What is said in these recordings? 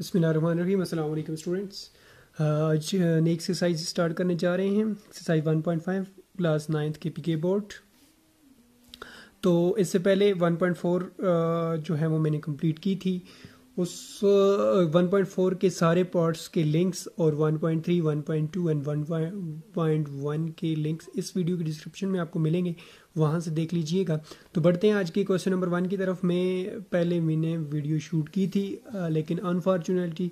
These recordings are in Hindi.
बसमीम स्टूडेंट्स आज नई एक्सरसाइज स्टार्ट करने जा रहे हैं एक्सरसाइज 1.5 क्लास नाइन्थ के पीके बोर्ड तो इससे पहले 1.4 जो है वो मैंने कंप्लीट की थी उस 1.4 के सारे पार्ट्स के लिंक्स और 1.3, 1.2 एंड 1.1 के लिंक्स इस वीडियो के डिस्क्रिप्शन में आपको मिलेंगे वहाँ से देख लीजिएगा तो बढ़ते हैं आज के क्वेश्चन नंबर वन की तरफ मैं पहले मैंने वीडियो शूट की थी लेकिन अनफॉर्चुनेटली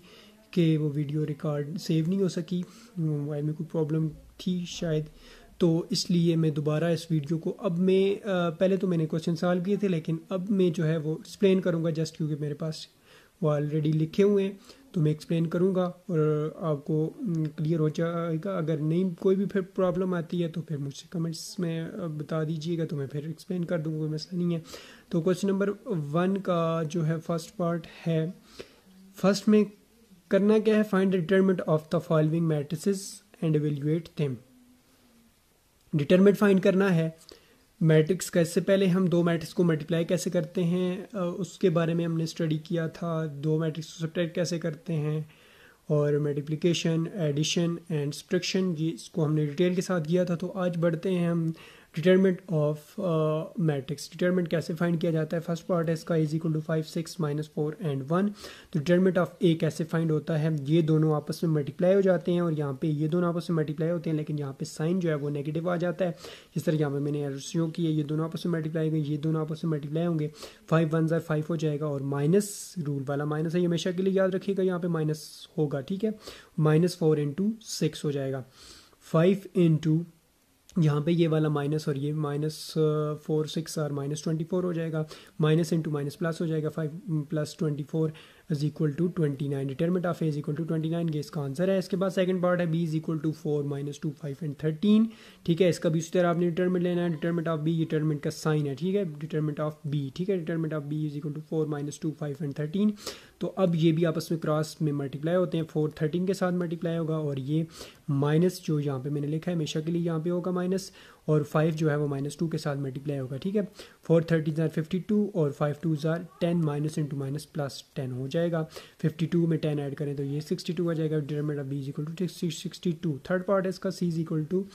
के वो वीडियो रिकॉर्ड सेव नहीं हो सकी मोबाइल में कोई प्रॉब्लम थी शायद तो इसलिए मैं दोबारा इस वीडियो को अब मैं पहले तो मैंने क्वेश्चन सॉल्व किए थे लेकिन अब मैं जो है वो एक्सप्लेन करूँगा जस्ट क्योंकि मेरे पास वो ऑलरेडी लिखे हुए हैं तो मैं एक्सप्लेन करूँगा और आपको क्लियर हो जाएगा अगर नहीं कोई भी फिर प्रॉब्लम आती है तो फिर मुझसे कमेंट्स में बता दीजिएगा तो मैं फिर एक्सप्लेन कर दूँगा कोई मसला नहीं है तो क्वेश्चन नंबर वन का जो है फर्स्ट पार्ट है फर्स्ट में करना क्या है find determinant of the following matrices and evaluate them determinant find करना है मैट्रिक्स का इससे पहले हम दो मैट्रिक्स को मल्टीप्लाई कैसे करते हैं उसके बारे में हमने स्टडी किया था दो मैट्रिक्स को सब्ट्रैक्ट कैसे करते हैं और मल्टीप्लिकेशन एडिशन एंड सब्ट्रैक्शन ये इसको हमने डिटेल के साथ किया था तो आज बढ़ते हैं हम डिटर्मेंट ऑफ मैट्रिक्स डिटर्मेंट कैसे फाइंड किया जाता है फर्स्ट पार्ट है इसका is equal to five six minus four and one तो डिटर्मेंट ऑफ ए कैसे फाइंड होता है ये दोनों आपस में मल्टीप्लाई हो जाते हैं और यहाँ पे ये दोनों आपस में मल्टीप्लाई होते हैं लेकिन यहाँ पे साइन जो है वो नेगेटिव आ जाता है जिस तरह यहाँ पे मैंने एरसियों की है ये दोनों आपस में मल्टीप्लाई होंगे ये दोनों आपस में मल्टीप्लाई होंगे फाइव वन जर फाइव हो जाएगा और माइनस रूल वाला माइनस है ये हमेशा के लिए याद रखिएगा यहाँ पे माइनस होगा ठीक है माइनस फोर इंटू सिक्स हो जाएगा फाइव इंटू यहाँ पे ये वाला माइनस और ये माइनस फोर सिक्स और माइनस ट्वेंटी फोर हो जाएगा माइनस इंटू माइनस प्लस हो जाएगा five plus twenty four is equal to twenty nine determinant of A is equal to twenty nine गेस इसका आंसर है इसके बाद सेकंड पार्ट है B is equal to four minus two five and thirteen ठीक है इसका भी उसी तरह आपने डिटर्मेंट लेना है डिटर्मेंट ऑफ बी डिटर्मेंट का साइन है ठीक है डिटर्मेंट ऑफ बी ठीक है determinant of B is equal to four minus two five and thirteen तो अब ये भी आपस में क्रॉस में मल्टीप्लाई होते हैं फोर थर्टीन के साथ मल्टीप्लाई होगा और ये माइनस जो यहाँ पे मैंने लिखा है हमेशा के लिए यहाँ पे होगा माइनस और फाइव जो है वो माइनस टू के साथ मल्टीप्लाई होगा ठीक है फोर थर्टी ज़ार फिफ्टी टू और फाइव टू ज़ार ten minus into minus plus ten हो जाएगा फिफ्टी टू में टेन ऐड करें तो ये सिक्सटी टू आ जाएगा determinant of B is equal to sixty two third part है इसका C is equal to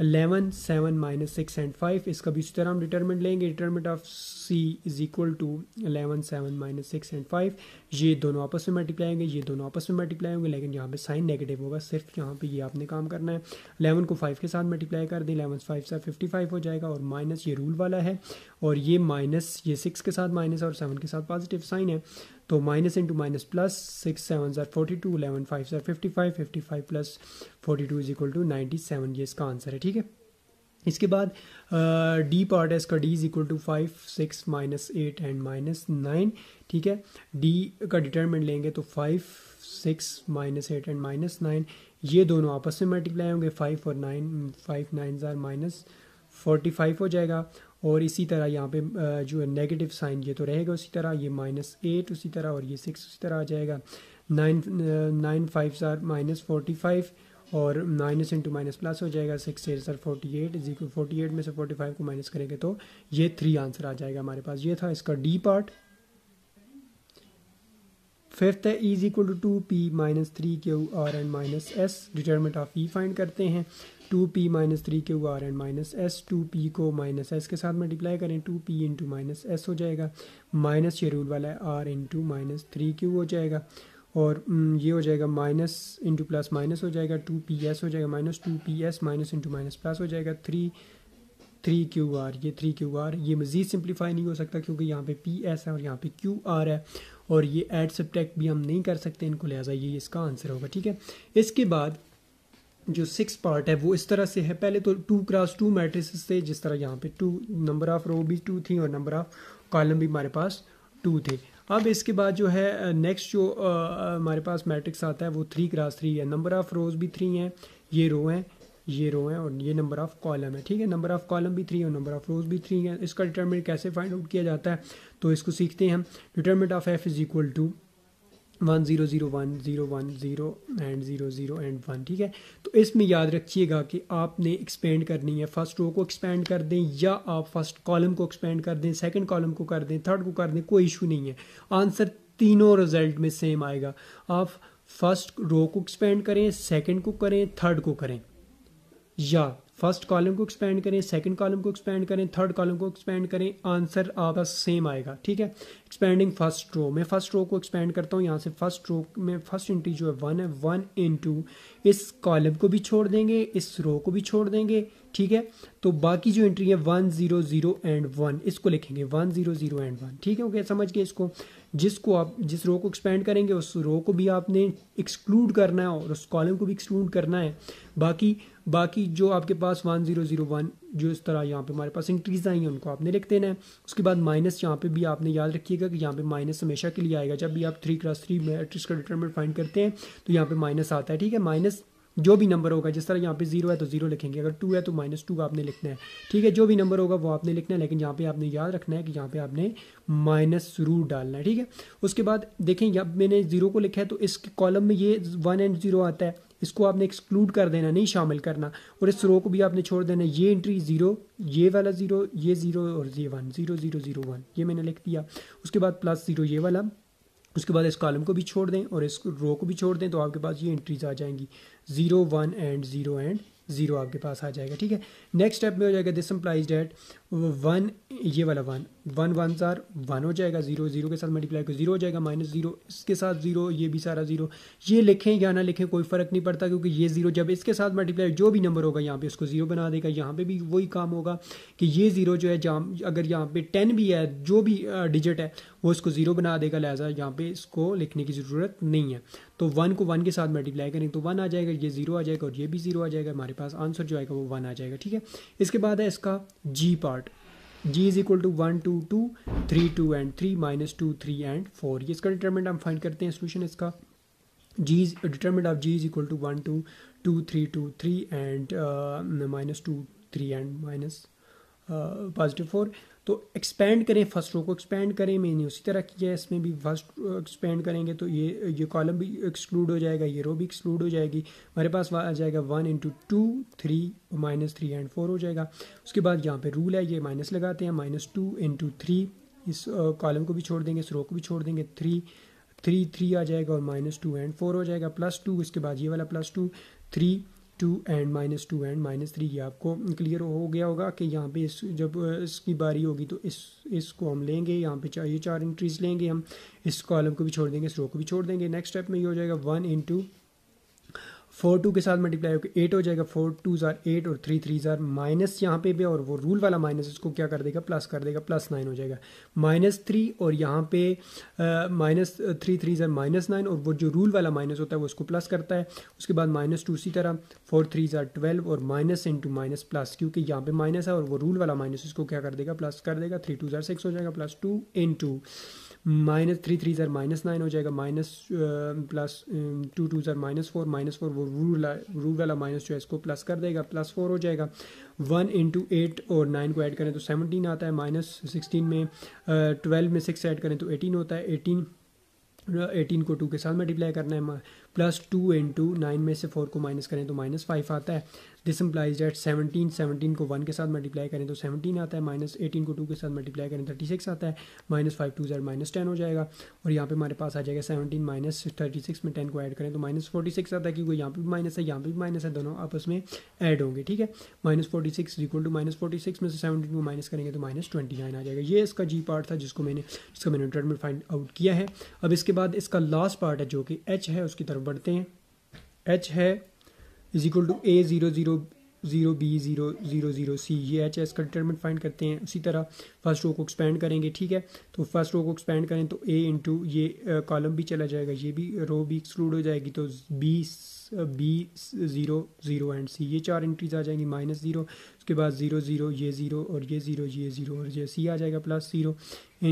eleven seven minus six and five इसका भी इसी तरह हम डिटर्मेंट लेंगे determinant of C is equal to eleven seven minus six and five ये दोनों आपस में मल्टीप्लाई होंगे ये दोनों आपस में मल्टीप्लाई होंगे लेकिन यहाँ पे साइन नेगेटिव होगा सिर्फ यहाँ पे ये आपने काम करना है अलेवन को फाइव के साथ मल्टीप्लाई कर दें अलेवन फाइव से फिफ्टी फाइव हो जाएगा और माइनस ये रूल वाला है और ये माइनस ये सिक्स के साथ माइनस और सेवन के साथ पॉजिटिव साइन है तो minus into minus plus six seven ज़ार फोर्टी टू इलेवन फाइव सर fifty five fifty five plus forty two is equal to ninety seven ये इसका आंसर है ठीक है इसके बाद डी पार्ट है इसका D is equal to five six minus eight and minus nine ठीक है डी का डिटर्मेंट लेंगे तो five six minus eight and minus nine ये दोनों आपस में मल्टीप्लाई होंगे फाइव और नाइन फाइव नाइन ज़ार माइनस फोर्टी फाइव हो जाएगा और इसी तरह यहाँ पे जो है नेगेटिव साइन ये तो रहेगा उसी तरह ये माइनस एट उसी तरह और ये सिक्स उसी तरह आ जाएगा nine nine five sir minus forty five और माइनस इंटू माइनस प्लस हो जाएगा six eight sir forty eight is equal forty eight में से फोर्टी फाइव को माइनस करेंगे तो ये थ्री आंसर आ जाएगा हमारे पास ये था इसका डी पार्ट फिफ्थ है is equal to two P minus three Q R and minus S determinant of E find करते हैं two P minus three Q R N minus S two P को माइनस एस के साथ मल्टीप्लाई करें two P into minus S हो जाएगा माइनस ये रूल वाला है R into minus three Q हो जाएगा और हम्म, ये हो जाएगा माइनस इंटू प्लस माइनस हो जाएगा टू पी एस हो जाएगा minus two P S minus into minus plus हो जाएगा थ्री थ्री क्यू आर ये थ्री क्यू आर ये मज़ीद सिंप्लीफाई नहीं हो सकता क्योंकि यहाँ पे पी एस है और यहाँ पे क्यू आर है और ये एड सब्ट्रैक्ट भी हम नहीं कर सकते इनको लिहाजा ये इसका आंसर होगा ठीक है इसके बाद जो सिक्स पार्ट है वो इस तरह से है पहले तो टू क्रॉस टू मैट्रिस थे जिस तरह यहाँ पे टू नंबर ऑफ रो भी टू थी और नंबर ऑफ कॉलम भी हमारे पास टू थे अब इसके बाद जो है नेक्स्ट जो हमारे पास मैट्रिक्स आता है वो थ्री क्रॉस थ्री है नंबर ऑफ रोज भी थ्री हैं ये रो हैं ये रो हैं और ये नंबर ऑफ कॉलम है ठीक है नंबर ऑफ कॉलम भी थ्री और नंबर ऑफ रोज भी थ्री है इसका डिटर्मेंट कैसे फाइंड आउट किया जाता है तो इसको सीखते हैं हम determinant of F is equal to one zero zero one zero one zero and zero zero and one ठीक है तो इसमें याद रखिएगा कि आपने एक्सपेंड करनी है फर्स्ट रो को एक्सपेंड कर दें या आप फर्स्ट कॉलम को एक्सपेंड कर दें सेकंड कॉलम को कर दें थर्ड को कर दें कोई इशू नहीं है आंसर तीनों रिजल्ट में सेम आएगा आप फर्स्ट रो को एक्सपेंड करें सेकेंड को करें थर्ड को करें या फर्स्ट कॉलम को एक्सपेंड करें सेकंड कॉलम को एक्सपेंड करें थर्ड कॉलम को एक्सपेंड करें आंसर आपका सेम आएगा ठीक है एक्सपेंडिंग फर्स्ट रो मैं फर्स्ट रो को एक्सपेंड करता हूँ यहाँ से फर्स्ट रो में फर्स्ट इंट्री जो है वन है वन इन टू इस कॉलम को भी छोड़ देंगे इस रो को भी छोड़ देंगे ठीक है तो बाकी जो एंट्री है one zero zero and one इसको लिखेंगे one zero zero and one ठीक है ओके समझ गए इसको जिसको आप जिस रो को एक्सपेंड करेंगे उस रो को भी आपने एक्सक्लूड करना है और उस कॉलम को भी एक्सक्लूड करना है बाकी बाकी जो आपके पास वन ज़ीरो ज़ीरो वन जो इस तरह यहाँ पे हमारे पास इंट्रीज आई हैं उनको आपने लिख देना है उसके बाद माइनस यहाँ पे भी आपने याद रखिएगा कि यहाँ पे माइनस हमेशा के लिए आएगा जब भी आप थ्री क्रॉस थ्री मैट्रिक्स का डिटर्मेंट फाइंड करते हैं तो यहाँ पे माइनस आता है ठीक है माइनस जो भी नंबर होगा जिस तरह यहाँ पे जीरो है तो जीरो लिखेंगे अगर टू है तो माइनस टू आपने लिखना है ठीक है जो भी नंबर होगा वो आपने लिखना है लेकिन यहाँ पे आपने याद रखना है कि यहाँ पे आपने माइनस रूट डालना है ठीक है उसके बाद देखें जब मैंने जीरो को लिखा है तो इस कॉलम में ये वन एंड जीरो आता है इसको आपने एक्सक्लूड कर देना नहीं शामिल करना और इस रो को भी आपने छोड़ देना ये एंट्री ज़ीरो ये वाला ज़ीरो ये ज़ीरो और ये one zero zero zero one ये मैंने लिख दिया उसके बाद प्लस ज़ीरो ये वाला उसके बाद इस कॉलम को भी छोड़ दें और इस रो को भी छोड़ दें तो आपके पास ये एंट्रीज आ जाएंगी zero one and zero and zero आपके पास आ जाएगा ठीक है नेक्स्ट स्टेप में हो जाएगा दिस एम्प्लाइज डैट वन ये वाला वन वन वन सार वन हो जाएगा ज़ीरो ज़ीरो के साथ मल्टीप्लाई को ज़ीरो हो जाएगा माइनस ज़ीरो इसके साथ ज़ीरो ये भी सारा ज़ीरो ये लिखें या ना लिखें कोई फ़र्क नहीं पड़ता क्योंकि ये ज़ीरो जब इसके साथ मल्टीप्लाई जो भी नंबर होगा यहाँ पे उसको ज़ीरो बना देगा यहाँ पे भी वही काम होगा कि ये ज़ीरो जो है जहाँ अगर यहाँ पे टेन भी है जो भी डिजिट है वो इसको ज़ीरो बना देगा लिहाजा यहाँ पे इसको लिखने की ज़रूरत नहीं है तो वन को वन के साथ मल्टीप्लाई करें तो वन आ जाएगा ये ज़ीरो आ जाएगा और ये भी ज़ीरो आ जाएगा हमारे पास आंसर जो आएगा वो वन आ जाएगा ठीक है इसके बाद है इसका G part g is equal to one two two three two and three minus two three and four ये इसका डिटर्मेंट हम फाइंड करते हैं सोल्यूशन इसका G is determinant of G is equal to one two two three two three and minus two three and minus positive four तो एक्सपेंड करें फर्स्ट रो को एक्सपेंड करें मैंने उसी तरह किया है इसमें भी फर्स्ट एक्सपेंड करेंगे तो ये ये कॉलम भी एक्सक्लूड हो जाएगा ये रो भी एक्सक्लूड हो जाएगी हमारे पास आ जाएगा one into two three minus three and four हो जाएगा उसके बाद यहाँ पे रूल है ये माइनस लगाते हैं माइनस टू इंटू थ्री इस कॉलम को भी छोड़ देंगे इस रो को भी छोड़ देंगे थ्री थ्री थ्री आ जाएगा और माइनस टू एंड फोर हो जाएगा प्लस टू इसके बाद ये वाला plus two three two and minus two and minus three ये आपको क्लियर हो गया होगा कि यहाँ पे इस जब इसकी बारी होगी तो इस इसको हम लेंगे यहाँ पे चाहिए ये चार एंट्रीज लेंगे हम इस कॉलम को भी छोड़ देंगे इस रो को भी छोड़ देंगे नेक्स्ट स्टेप में ये हो जाएगा वन इंटू फोर टू के साथ मल्टीप्लाई होकर एट हो जाएगा फोर टू ज़ार एट और थ्री थ्री ज़ार माइनस यहाँ पे भी और वो रूल वाला माइनस इसको क्या कर देगा प्लस कर देगा प्लस नाइन हो जाएगा माइनस थ्री और यहाँ पे माइनस थ्री थ्री ज़ार माइनस नाइन और वो जो रूल वाला माइनस होता है वो उसको प्लस करता है उसके बाद माइनस टू इसी तरह फोर थ्री ज़ार ट्वेल्व और माइनस इंटू माइनस प्लस क्योंकि यहाँ पे माइनस है और वो रूल वाला माइनस इसको क्या कर देगा प्लस कर देगा थ्री टू ज़ार सिक्स हो जाएगा plus two into minus three three सर माइनस नाइन हो जाएगा माइनस प्लस टू टू सर माइनस फोर माइनस फोर वो रू रू वाला माइनस जो है इसको प्लस कर देगा प्लस फोर हो जाएगा वन इंटू एट और नाइन को ऐड करें तो सेवनटीन आता है माइनस सिक्सटीन में ट्वेल्व में सिक्स ऐड करें तो एटीन होता है एटीन एटीन को टू के साथ मल्टीप्लाई करना है plus two into nine में से फोर को माइनस करें तो माइनस फाइव आता है this implies that seventeen seventeen को वन के साथ मल्टीप्लाई करें तो सेवनटीन आता है माइनस एटीन को टू के साथ मल्टीप्लाई करें थर्टी तो सिक्स आता है माइनस फाइव टू जेड माइनस टेन हो जाएगा और यहाँ पे हमारे पास आ जाएगा सेवनटीन माइनस थर्टी सिक्स में टेन को ऐड करें तो माइनस फोर्टी सिक्स आता है क्योंकि यहाँ पे भी माइनस है यहाँ पे भी माइनस है दोनों आपस में ऐड होंगे ठीक है minus forty six equal to minus forty six में से सेवनटीन को माइनस करेंगे तो माइनस ट्वेंटी नाइन आ जाएगा ये इसका जी पार्ट था जिसको मैंने जिसका मैंने रिटर्न में फाइंड आउट किया है अब इसके बाद इसका लास्ट पार्ट है जो कि एच है उसकी तरफ तरफ बढ़ते हैं एच है is equal to A zero zero zero B zero zero zero C ये एच एस का डिटर्मेंट फाइंड करते हैं उसी तरह फर्स्ट रो को एक्सपेंड करेंगे ठीक है तो फर्स्ट रो को एक्सपेंड करें तो ए इंटू ये कॉलम भी चला जाएगा ये भी रो भी एक्सक्लूड हो जाएगी तो B B zero zero and C ये चार एंट्रीज आ जाएंगी माइनस ज़ीरो उसके बाद ज़ीरो ज़ीरो ये ज़ीरो और ये ज़ीरो ये ज़ीरो और ये सी आ जाएगा प्लस ज़ीरो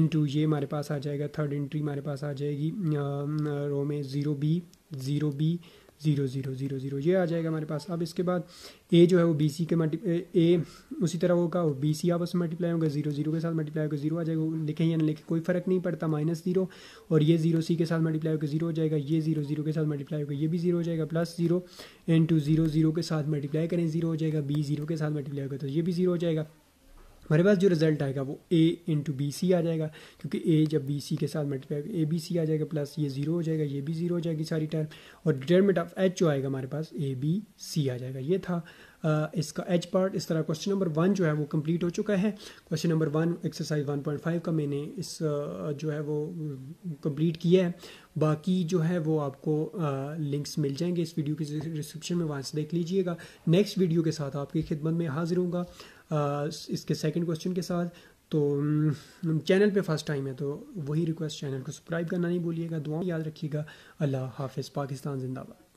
इन टू ये हमारे पास आ जाएगा थर्ड एंट्री हमारे पास आ जाएगी रो में zero B zero B zero zero zero zero ये आ जाएगा हमारे पास अब इसके बाद ए जो है वो बी सी के मल्टी ए उसी तरह होगा और बी सी आपस में मल्टीप्लाई होगा जीरो जीरो के साथ मल्टीप्लाई होगा जीरो आ जाएगा लिखें या ना लिखें कोई फ़र्क नहीं पड़ता माइनस जीरो और ये जीरो सी के साथ मल्टीप्लाई होकर जीरो हो जाएगा ये जीरो जीरो के साथ मल्टीप्लाई होगा ये भी जीरो हो जाएगा plus zero into zero zero के साथ मल्टीप्लाई करें जीरो हो जाएगा बी जीरो के साथ मल्टीप्लाई होगा तो ये भी जीरो हो जाएगा हमारे पास जो रिजल्ट आएगा वो ए इंटू बी सी आ जाएगा क्योंकि ए जब बी सी के साथ मल्टीप्लाई ए बी सी आ जाएगा प्लस ये जीरो हो जाएगा ये भी जीरो हो जाएगी सारी टर्म और डिटर्मेंट ऑफ एच जो आएगा हमारे पास ए बी सी आ जाएगा ये था Uh, इसका एच पार्ट इस तरह क्वेश्चन नंबर वन जो है वो कंप्लीट हो चुका है question number one exercise one point five का मैंने इस uh, जो है वो कंप्लीट किया है बाकी जो है वो आपको लिंक्स uh, मिल जाएंगे इस वीडियो के डिस्क्रिप्शन में वहाँ से देख लीजिएगा नेक्स्ट वीडियो के साथ आपकी खिदमत में हाजिर हूँगा इसके सेकंड क्वेश्चन के साथ तो चैनल हम्म, पे फर्स्ट टाइम है तो वही रिक्वेस्ट चैनल को सब्सक्राइब करना नहीं भूलिएगा दुआ याद रखिएगा अल्लाह हाफिज़ पाकिस्तान जिंदाबाद